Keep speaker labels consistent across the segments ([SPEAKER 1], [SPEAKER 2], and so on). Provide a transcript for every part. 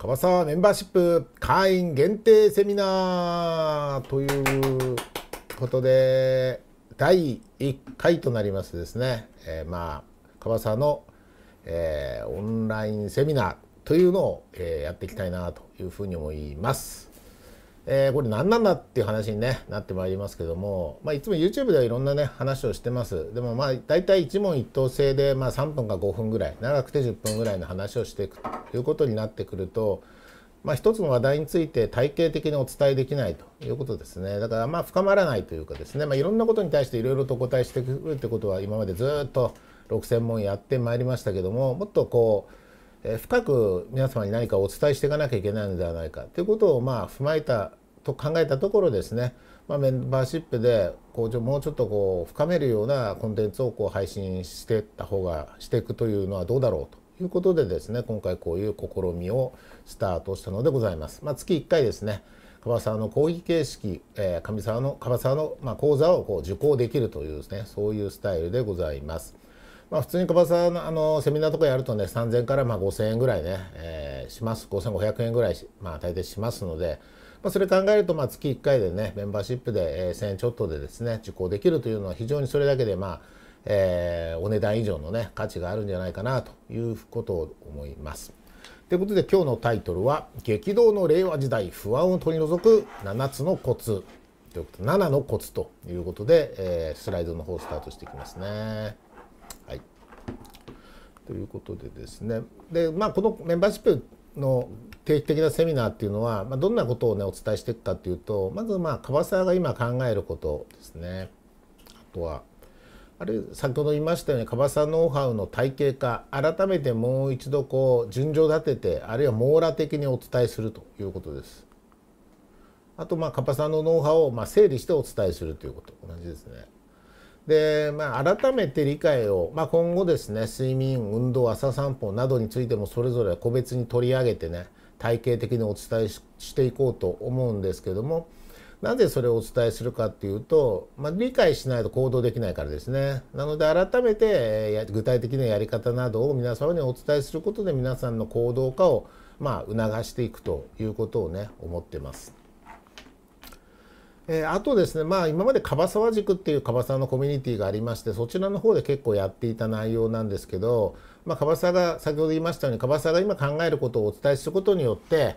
[SPEAKER 1] かばさメンバーシップ会員限定セミナーということで、第1回となりますですね、えー、まあ、かばさの、えー、オンラインセミナーというのを、えー、やっていきたいなというふうに思います。えー、これ何なんだっていう話に、ね、なってまいりますけども、まあ、いつも YouTube ではいろんな、ね、話をしてますでもまあ大体一問一答制で、まあ、3分か5分ぐらい長くて10分ぐらいの話をしていくということになってくると、まあ、一つの話題について体系的にお伝えできないということですねだからまあ深まらないというかですね、まあ、いろんなことに対していろいろとお答えしてくるってことは今までずっと6,000問やってまいりましたけどももっとこうえ深く皆様に何かお伝えしていかなきゃいけないのではないかということをまあ踏まえたと考えたところですね、まあ、メンバーシップでこうもうちょっとこう深めるようなコンテンツをこう配信していった方がしていくというのはどうだろうということでですね今回こういう試みをスタートしたのでございます。まあ、月1回ですね樺沢の講義形式、えー、上沢の樺沢の、まあ、講座をこう受講できるというですねそういうスタイルでございます。まあ、普通に小笠さんあのセミナーとかやるとね3000からまあ5000円ぐらいね、えー、します5500円ぐらいまあ、大抵しますので、まあ、それ考えるとまあ月1回でねメンバーシップで、え1000円ちょっとでですね受講できるというのは非常にそれだけでまあ、えー、お値段以上のね価値があるんじゃないかなということを思います。ということで今日のタイトルは「激動の令和時代不安を取り除く7つのコツ」ということ7のコツということで、えー、スライドの方スタートしていきますね。ということでですねで、まあ、このメンバーシップの定期的なセミナーっていうのは、まあ、どんなことを、ね、お伝えしていくかっていうとまずまあ川沢が今考えることですねあとはあれ先ほど言いましたように川沢ノウハウの体系化改めてもう一度こう順序立ててあるいは網羅的にお伝えするということです。あとまあカパさんのノウハウをまあ整理してお伝えするということ同じですね。で、まあ、改めて理解を、まあ、今後ですね睡眠運動朝散歩などについてもそれぞれ個別に取り上げてね体系的にお伝えしていこうと思うんですけどもなぜそれをお伝えするかっていうと、まあ、理解しないと行動できないからですねなので改めて具体的なやり方などを皆様にお伝えすることで皆さんの行動化をまあ促していくということをね思ってます。えー、あとですね、まあ、今まで樺沢塾っていう樺沢のコミュニティがありましてそちらの方で結構やっていた内容なんですけど、まあ、樺沢が先ほど言いましたように樺沢が今考えることをお伝えすることによって、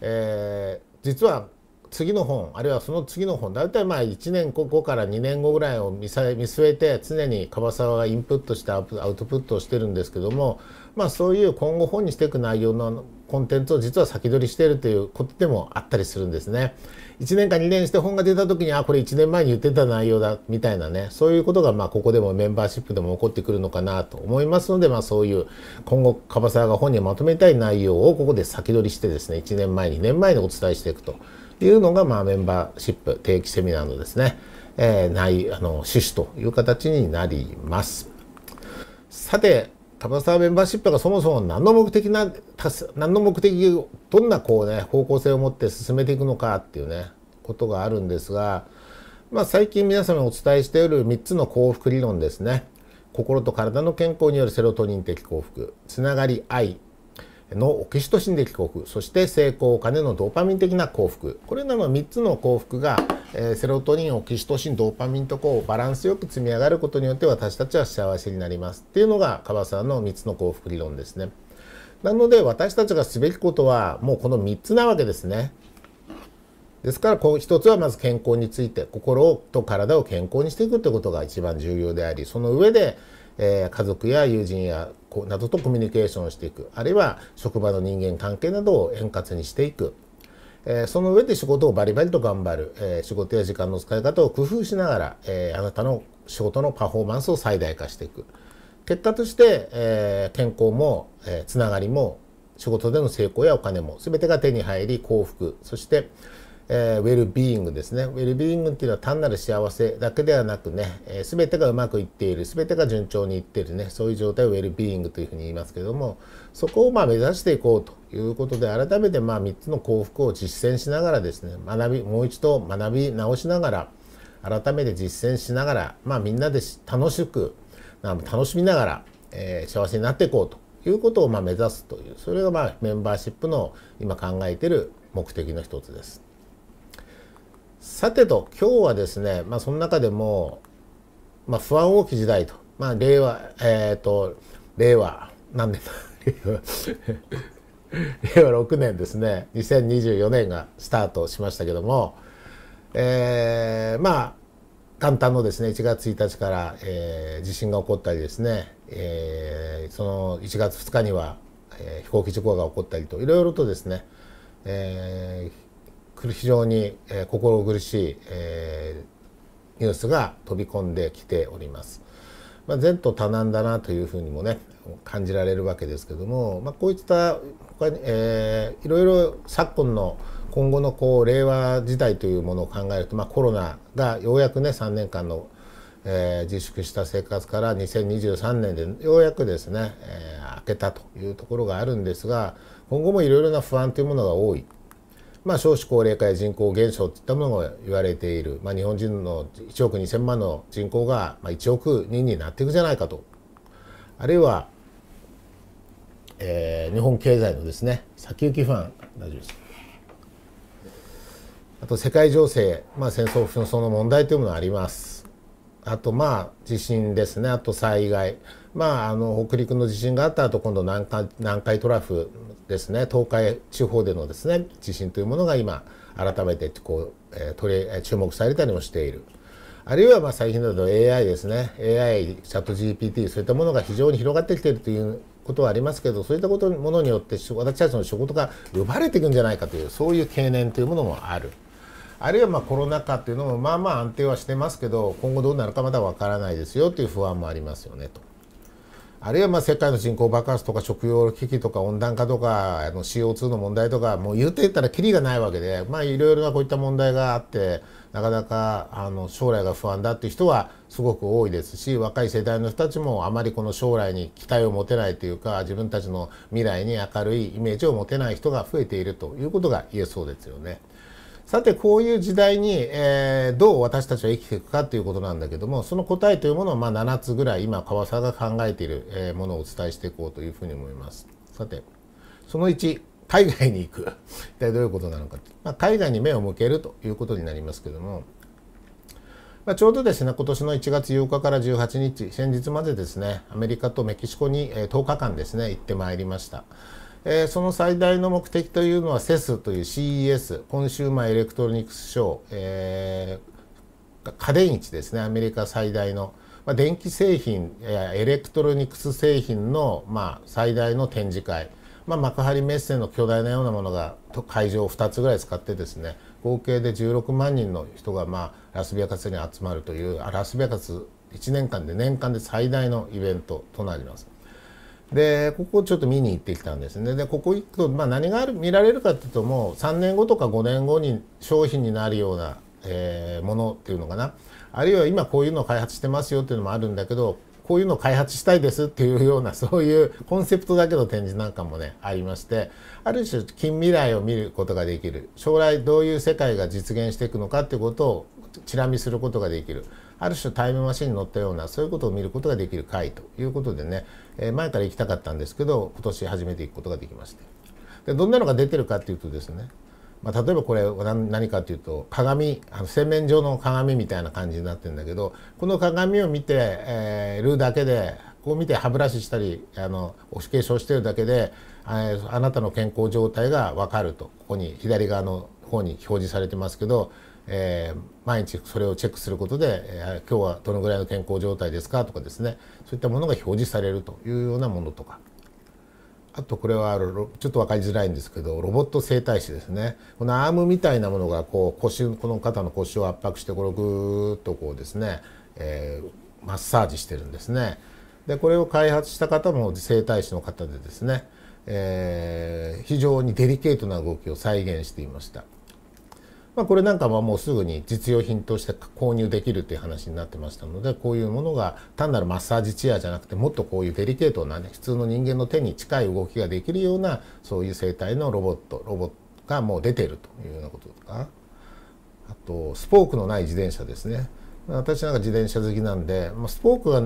[SPEAKER 1] えー、実は次の本あるいはその次の本大体まあ1年後から2年後ぐらいを見据えて常に樺沢がインプットしてアウトプットをしてるんですけども、まあ、そういう今後本にしていく内容のコンテンツを実は先取りしているということでもあったりするんですね。1年か2年して本が出た時にあこれ1年前に言ってた内容だみたいなねそういうことがまあここでもメンバーシップでも起こってくるのかなと思いますので、まあ、そういう今後樺沢が本にまとめたい内容をここで先取りしてですね1年前2年前にお伝えしていくと。いうのが、まあ、メンバーシップ定期セミナーのですね、えー、ないあの趣旨という形になります。さて、タバサメンバーシップがそもそも何の目的な、何の目的どんなこうね、方向性を持って進めていくのかっていうね、ことがあるんですが、まあ、最近皆様お伝えしている3つの幸福理論ですね。心と体の健康によるセロトニン的幸福、つながり、愛、のオキシトシン的幸福そして成功お金のドーパミン的な幸福これらの3つの幸福が、えー、セロトニンオキシトシンドーパミンとこうバランスよく積み上がることによって私たちは幸せになりますっていうのがさんの3つの幸福理論ですねなので私たちがすべきことはもうこの3つなわけですねですからこう一つはまず健康について心と体を健康にしていくってことが一番重要でありその上で、えー、家族や友人やなどとコミュニケーションをしていくあるいは職場の人間関係などを円滑にしていく、えー、その上で仕事をバリバリと頑張る、えー、仕事や時間の使い方を工夫しながら、えー、あなたの仕事のパフォーマンスを最大化していく結果として、え健康も、えつながりも仕事での成功やお金も全てが手に入り幸福そしてえー、ウェルビーイングですね。ウェルビーイングっていうのは単なる幸せだけではなくね、えー、全てがうまくいっている、全てが順調にいっているね、そういう状態をウェルビーイングというふうに言いますけども、そこをまあ目指していこうということで、改めてまあ3つの幸福を実践しながらですね、学び、もう一度学び直しながら、改めて実践しながら、まあみんなで楽しく、楽しみながら、えー、幸せになっていこうということをまあ目指すという、それがまあメンバーシップの今考えている目的の一つです。さてと今日はですね、まあ、その中でも、まあ、不安大きい時代と、まあ、令和えっ、ー、と令和何年だ令和6年ですね2024年がスタートしましたけども、えー、まあ簡単のですね1月1日から、えー、地震が起こったりですね、えー、その1月2日には、えー、飛行機事故が起こったりといろいろとですね、えー、非常に、えー、心苦しい、えー、ニュースが飛び込んできております。まあ、前途多難だなというふうにもね感じられるわけですけども、まあ、こういった他に、えー、いろいろ昨今の今後のこう令和時代というものを考えると、まあ、コロナがようやくね3年間の、えー、自粛した生活から2023年でようやくですね、えー、明けたというところがあるんですが今後もいろいろな不安というものが多いまあ、少子高齢化や人口減少といったものが言われている、まあ、日本人の1億2,000万の人口が1億人になっていくじゃないかとあるいは、えー、日本経済のですね先行き不安大丈夫ですあと世界情勢、まあ、戦争紛争の問題というものがあります。あとまあ地震ですねあと災害まああの北陸の地震があった後今度南海南海トラフですね東海地方でのですね地震というものが今改めてこう、えー、取り注目されたりもしている。あるいはまあ最近だと AI ですね AI チャット GPT そういったものが非常に広がってきているということはありますけどそういったことものによって私たちの仕事が奪われていくんじゃないかというそういう懸念というものもある。あるいはまコロナ禍っていうのもまあまあ安定はしてますけど今後どうなるかまだわからないですよという不安もありますよねと。あるいはま世界の人口爆発とか食用危機とか温暖化とかあの CO2 の問題とかもう言うてったらきりがないわけでまあいろいろなこういった問題があってなかなかあの将来が不安だっていう人はすごく多いですし若い世代の人たちもあまりこの将来に期待を持てないというか自分たちの未来に明るいイメージを持てない人が増えているということが言えそうですよね。さてこういう時代に、えー、どう私たちは生きていくかということなんだけどもその答えというものをまあ7つぐらい今川沢が考えている、えー、ものをお伝えしていこうというふうに思います。さてその1海外に行く一体どういうことなのか、まあ、海外に目を向けるということになりますけども、まあ、ちょうどですね今年の1月8日から18日先日までですねアメリカとメキシコに10日間ですね行ってまいりました。えー、その最大の目的というのは CES という CES、コンシューマーエレクトロニクスショー、えー、家電市ですね、アメリカ最大の、まあ、電気製品、やエレクトロニクス製品の、まあ、最大の展示会、まあ、幕張メッセの巨大なようなものが会場を2つぐらい使ってですね、合計で16万人の人が、まあ、ラスベガスに集まるという、ラスベガス1年間で年間で最大のイベントとなります。でここちょっと見に行ってきたんですねでここ行くと、まあ、何がある見られるかっていうともう3年後とか5年後に商品になるような、えー、ものっていうのかなあるいは今こういうのを開発してますよっていうのもあるんだけどこういうのを開発したいですっていうような そういうコンセプトだけの展示なんかもねありましてある種近未来を見ることができる将来どういう世界が実現していくのかっていうことをチラ見することができるある種タイムマシンに乗ったようなそういうことを見ることができる回ということでねえー、前から行きたかったんですけど今年初めて行くことができましてでどんなのが出てるかっていうとですね、まあ、例えばこれ何かっていうと鏡あの洗面所の鏡みたいな感じになってるんだけどこの鏡を見て、えー、るだけでこう見て歯ブラシしたりあのお化粧してるだけでああなたの健康状態が分かるとここに左側の方に表示されてますけどえー、毎日それをチェックすることで、えー、今日はどのぐらいの健康状態ですかとかですねそういったものが表示されるというようなものとかあとこれはちょっと分かりづらいんですけどロボット整体師ですねこのアームみたいなものがこう腰この肩の腰を圧迫してこれをぐーっとこうですね、えー、マッサージしてるんですね。でこれを開発した方も整体師の方でですね、えー、非常にデリケートな動きを再現していました。まあ、これなんかはもうすぐに実用品として購入できるっていう話になってましたのでこういうものが単なるマッサージチェアじゃなくてもっとこういうデリケートなね普通の人間の手に近い動きができるようなそういう生態のロボットロボットがもう出てるというようなこととかあとスポークのない自転車ですね。私なんか自転車好きなんで、まスポークが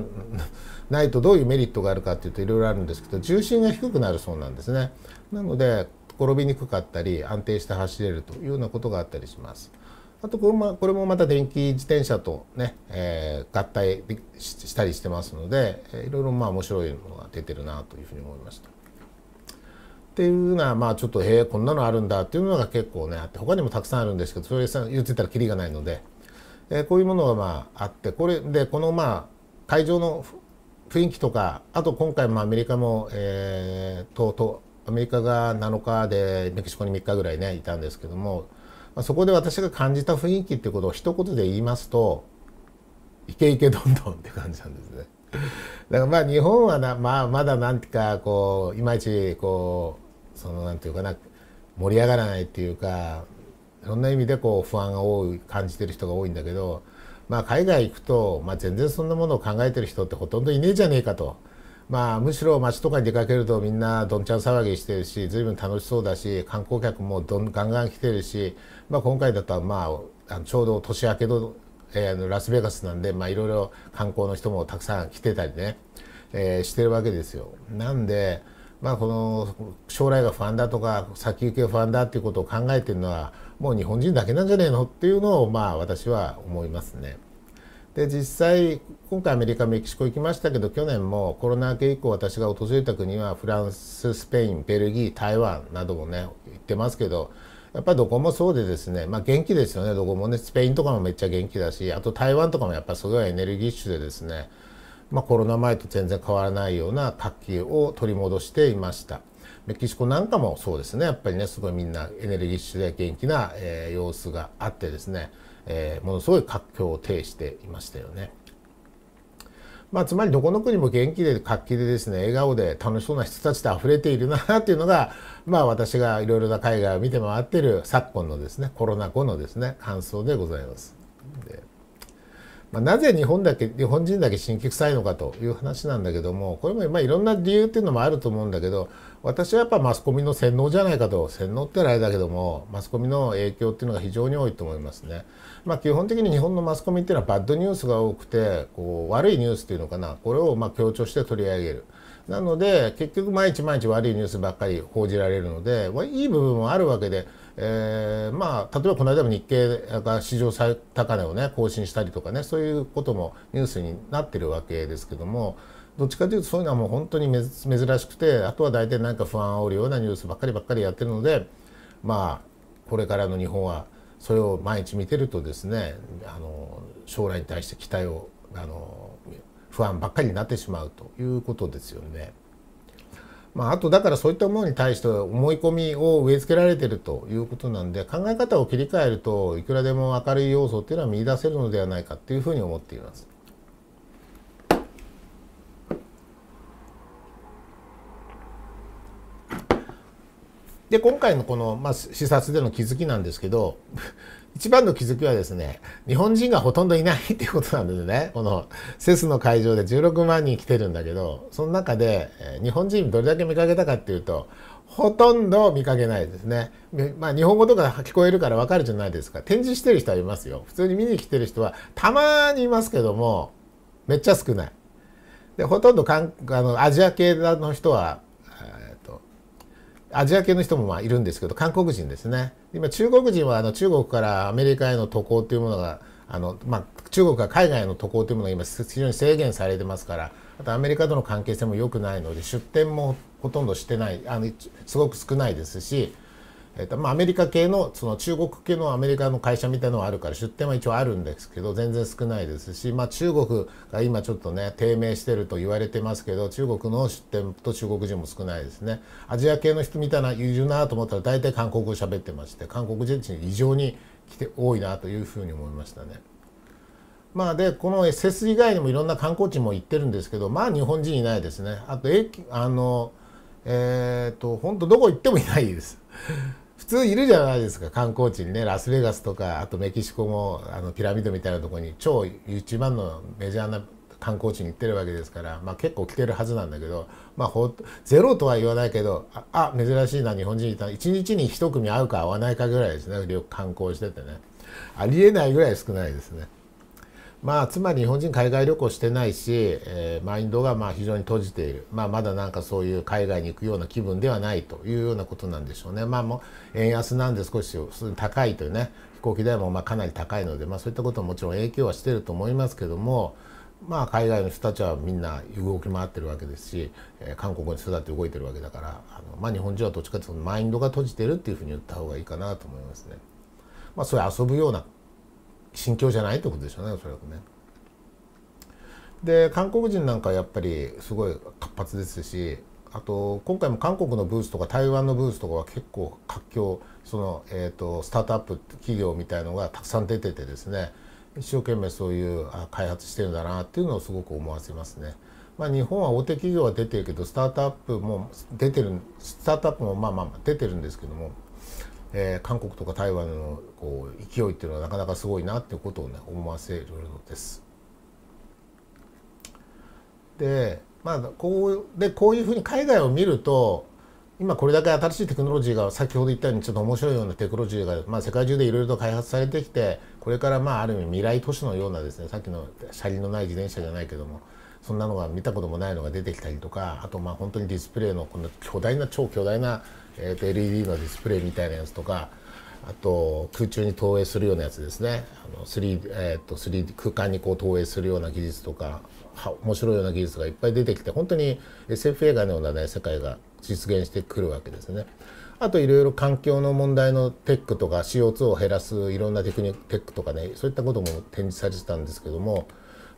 [SPEAKER 1] ないとどういうメリットがあるかっていうといろいろあるんですけど重心が低くなるそうなんですねなので転びにくかったり安定して走れるというようなことがあったりします。あとこれ,、これもまた電気自転車とね、えー、合体したりしてますので、えー、いろいろまあ面白いものが出てるなというふうに思いました。っていうのはまあちょっとへえこんなのあるんだっていうのが結構ねあって他にもたくさんあるんですけどそれさ言ってたらキリがないので、えー、こういうものがまああってこれでこのまあ会場の雰囲気とかあと今回もアメリカも、えー、ととアメリカが7日でメキシコに3日ぐらいねいたんですけども、まあ、そこで私が感じた雰囲気ってことを一言で言いますとイケイケどんどんって感じなんですね。だからまあ日本はな、まあ、まだなんてかこういまいちこうそのなんていうかな盛り上がらないっていうかそんな意味でこう不安が多い感じてる人が多いんだけど、まあ、海外行くと、まあ、全然そんなものを考えてる人ってほとんどいねえじゃねえかとまあ、むしろ街とかに出かけるとみんなどんちゃん騒ぎしてるし随分楽しそうだし観光客もどんガンガン来てるし、まあ、今回だとら、まあ、ちょうど年明けの、えー、ラスベガスなんで、まいろいろ観光の人もたくさん来てたりね、えー、してるわけですよ。なんで、まあ、この将来が不安だとか先行きが不安だっていうことを考えてるのはもう日本人だけなんじゃねえのっていうのを、まあ、私は思いますね。で実際今回アメリカメキシコ行きましたけど去年もコロナ明け以降私が訪れた国はフランススペインベルギー台湾などもね行ってますけどやっぱどこもそうでですねまあ元気ですよねどこもねスペインとかもめっちゃ元気だしあと台湾とかもやっぱすごいエネルギッシュでですねまあ、コロナ前と全然変わらないような活気を取り戻していました。メキシコなんかもそうですねやっぱりねすごいみんなエネルギッシュで元気な、えー、様子があってですねえー、ものすごい活況を呈していましたよね。まあ、つまりどこの国も元気で活気でですね笑顔で楽しそうな人たちで溢れているなっていうのが、まあ、私がいろいろな海外を見て回ってる昨今のですねコロナ後のですね感想でございます。まあ、なぜ日本だけ日本人だけ新規臭いのかという話なんだけどもこれもまあいろんな理由っていうのもあると思うんだけど私はやっぱマスコミの洗脳じゃないかと洗脳ってあれだけどもマスコミの影響っていうのが非常に多いと思いますね。まあ、基本的に日本のマスコミっていうのはバッドニュースが多くてこう悪いニュースっていうのかなこれをまあ強調して取り上げる。なので結局毎日毎日悪いニュースばっかり報じられるのでいい部分もあるわけで、えー、まあ例えばこの間も日経が史上最高値をね更新したりとかねそういうこともニュースになってるわけですけどもどっちかというとそういうのはもう本当に珍しくてあとは大体なんか不安を煽るようなニュースばっかりばっかりやってるのでまあこれからの日本はそれを毎日見てるとですねあの将来に対して期待をあの不安ばっかりになってしまうということですよね。まあ、あとだからそういったものに対して思い込みを植え付けられてるということなんで考え方を切り替えるといくらでも明るい要素っていうのは見出せるのではないかっていうふうに思っています。で今回のこの、まあ、視察での気づきなんですけど 一番の気づきはですね日本人がほとんどいないっていうことなんですねこのセスの会場で16万人来てるんだけどその中で日本人どれだけ見かけたかっていうとほとんど見かけないですね。まあ、日本語とか聞こえるからわかるじゃないですか。展示してる人はいますよ。普通に見に来てる人はたまにいますけども、めっちゃ少ない。で、ほとんどかんあのアジア系の人はアジア系の人もまあいるんですけど韓国人ですね今中国人はあの中国からアメリカへの渡航というものがあの、まあ、中国が海外の渡航というものが今非常に制限されてますからあとアメリカとの関係性も良くないので出店もほとんどしてないあのすごく少ないですしえーとまあ、アメリカ系のその中国系のアメリカの会社みたいなのはあるから出店は一応あるんですけど全然少ないですし、まあ、中国が今ちょっとね低迷してると言われてますけど中国の出店と中国人も少ないですねアジア系の人みたいないるなと思ったら大体韓国語喋ってまして韓国人異常に来て多いなというふうに思いましたね。まあ、でこの SS 以外にもいろんな観光地も行ってるんですけどまあ日本人いないですねあと駅あのえっ、と本当どこ行ってもいないです普通いるじゃないですか観光地にねラスベガスとかあとメキシコもあのピラミッドみたいなとこに超一番のメジャーな観光地に行ってるわけですから、まあ、結構来てるはずなんだけど、まあ、ほゼロとは言わないけどあ珍しいな日本人いた1日に1組会うか会わないかぐらいですね観光しててねありえないぐらい少ないですね。まあ、つまり日本人海外旅行してないし、えー、マインドがまあ非常に閉じている、まあ、まだなんかそういう海外に行くような気分ではないというようなことなんでしょうね。まあ、もう円安なんで少し高いというね飛行機代もまあかなり高いので、まあ、そういったことももちろん影響はしてると思いますけども。まあ、海外の人たちはみんな動き回ってるわけですし、えー、韓国に育って動いてるわけだからあの、まあ、日本人はどっちかというとマインドが閉じてるっていうふうに言った方がいいかなと思いますね。まあ、それ遊ぶような心境じゃないってことでしょうねおそらくね。で韓国人なんかやっぱりすごい活発ですしあと今回も韓国のブースとか台湾のブースとかは結構活況その、えーと、スタートアップ企業みたいのがたくさん出ててですね一生懸命そういう開発してるんだなっていうのをすごく思わせますね。まあ、日本は大手企業は出てるけどスタートアップも出てるスタートアップもまあまあ出てるんですけどもえー、韓国とか台湾のこう勢いっていうのはなかなかすごいなっていうことをね思わせるのです。でまあこうでこういうふうに海外を見ると今これだけ新しいテクノロジーが先ほど言ったようにちょっと面白いようなテクノロジーが、まあ、世界中でいろいろと開発されてきてこれからまあある意味未来都市のようなですねさっきの車輪のない自転車じゃないけどもそんなのが見たこともないのが出てきたりとかあとまあ本当にディスプレイのこの巨大な超巨大なえー、と LED のディスプレイみたいなやつとかあと空中に投影するようなやつですねあの 3D、えー、と 3D 空間にこう投影するような技術とか面白いような技術がいっぱい出てきて本当に SF 映画のような、ね、世界が実現してくるわけですね。あといろいろ環境の問題のテックとか CO2 を減らすいろんなテクニックテックとかねそういったことも展示されてたんですけども、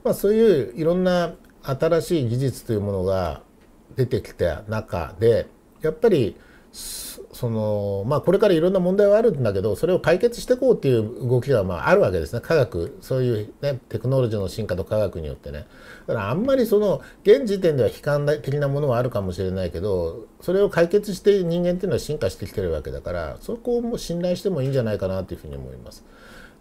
[SPEAKER 1] まあ、そういういろんな新しい技術というものが出てきた中でやっぱりそのまあ、これからいろんな問題はあるんだけどそれを解決していこうっていう動きがまああるわけですね科学そういう、ね、テクノロジーの進化と科学によってねだからあんまりその現時点では悲観的なものはあるかもしれないけどそれを解決して人間っていうのは進化してきてるわけだからそこをもう信頼してもいいんじゃないかなというふうに思います。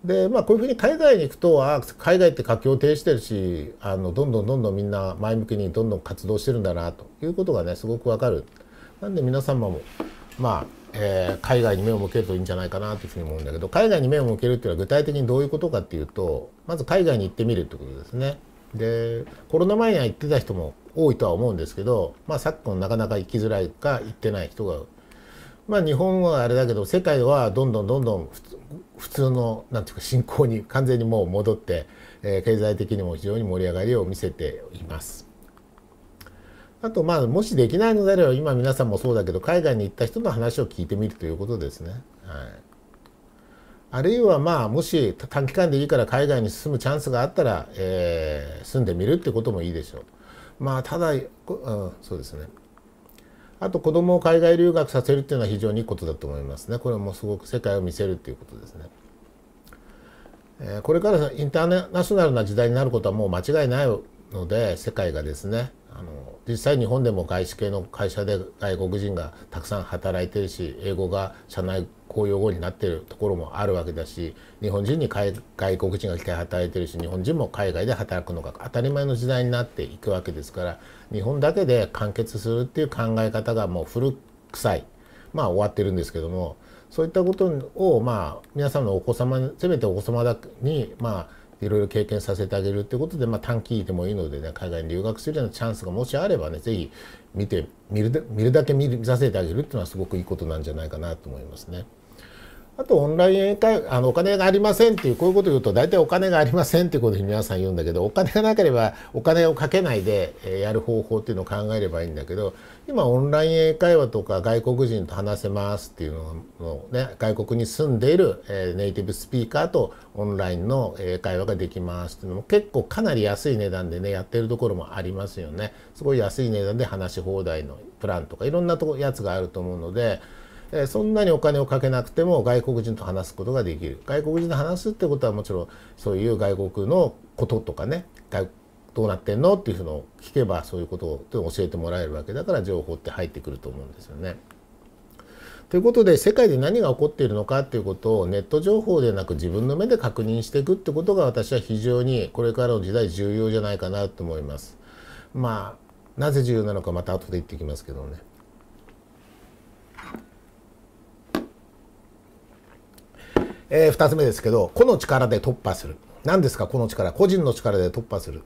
[SPEAKER 1] でまあ、こういうふうに海外に行くとあ海外って活況を呈してるしあのどんどんどんどんみんな前向きにどんどん活動してるんだなということがねすごくわかるなんで皆様もまあ、えー、海外に目を向けるといいんじゃないかなというふうに思うんだけど海外に目を向けるっていうのは具体的にどういうことかっていうとまず海外に行ってみるってことですね。でコロナ前には行ってた人も多いとは思うんですけど、まあ、昨今なかなか行きづらいか行ってない人が、まあ、日本はあれだけど世界はどんどんどんどん普通のなんていうか進行に完全にもう戻って、えー、経済的にも非常に盛り上がりを見せています。あとまあもしできないのであれば今皆さんもそうだけど海外に行った人の話を聞いてみるということですね。はい、あるいはまあもし短期間でいいから海外に住むチャンスがあったら、えー、住んでみるってこともいいでしょう。まあただ、うん、そうですね。あと子供を海外留学させるっていうのは非常にいいことだと思いますね。これもすごく世界を見せるっていうことですね。えこれからインターナショナルな時代になることはもう間違いないので世界がですねあの実際日本でも外資系の会社で外国人がたくさん働いてるし英語が社内公用語になってるところもあるわけだし日本人に外国人が来て働いてるし日本人も海外で働くのが当たり前の時代になっていくわけですから日本だけで完結するっていう考え方がもう古臭いまあ終わってるんですけどもそういったことをまあ皆さんのお子様せめてお子様にまあいろいろ経験させてあげるっていうことで、まあ、短期でもいいので、ね、海外に留学するようなチャンスがもしあればね是非見て見るだけ見させてあげるっていうのはすごくいいことなんじゃないかなと思いますね。あとオンライン英会あのお金がありませんっていうこういうこと言うと大体お金がありませんっていうことに皆さん言うんだけどお金がなければお金をかけないでやる方法っていうのを考えればいいんだけど今オンライン英会話とか外国人と話せますっていうのをね外国に住んでいるネイティブスピーカーとオンラインの英会話ができますっていうのも結構かなり安い値段でねやってるところもありますよねすごい安い値段で話し放題のプランとかいろんなとこやつがあると思うので。えそんなにお金をかけなくても外国人と話すことができる外国人と話すってことはもちろんそういう外国のこととかねどうなってんのっていうのを聞けばそういうことを教えてもらえるわけだから情報って入ってくると思うんですよね。ということで世界で何が起こっているのかっていうことをネット情報でなく自分の目で確認していくってことが私は非常にこれからの時代重要じゃないかなと思います。まあなぜ重要なのかまた後で言ってきますけどね。えー、2つ目ですけど、個の力で突破する。何ですか、この力。個人の力で突破する。